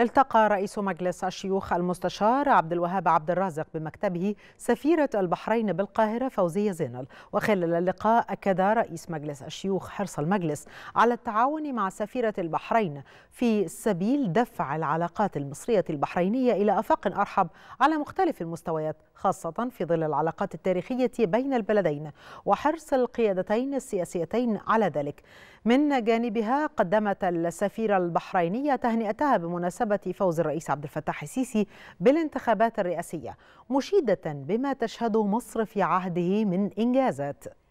التقى رئيس مجلس الشيوخ المستشار عبد الوهاب عبد الرازق بمكتبه سفيرة البحرين بالقاهرة فوزية زينل وخلال اللقاء أكد رئيس مجلس الشيوخ حرص المجلس على التعاون مع سفيرة البحرين في سبيل دفع العلاقات المصرية البحرينية إلى آفاق أرحب على مختلف المستويات خاصة في ظل العلاقات التاريخية بين البلدين وحرص القيادتين السياسيتين على ذلك من جانبها قدمت السفيرة البحرينية تهنئتها بمناسبة بمناسبة فوز الرئيس عبد الفتاح السيسي بالانتخابات الرئاسية مشيدة بما تشهده مصر في عهده من إنجازات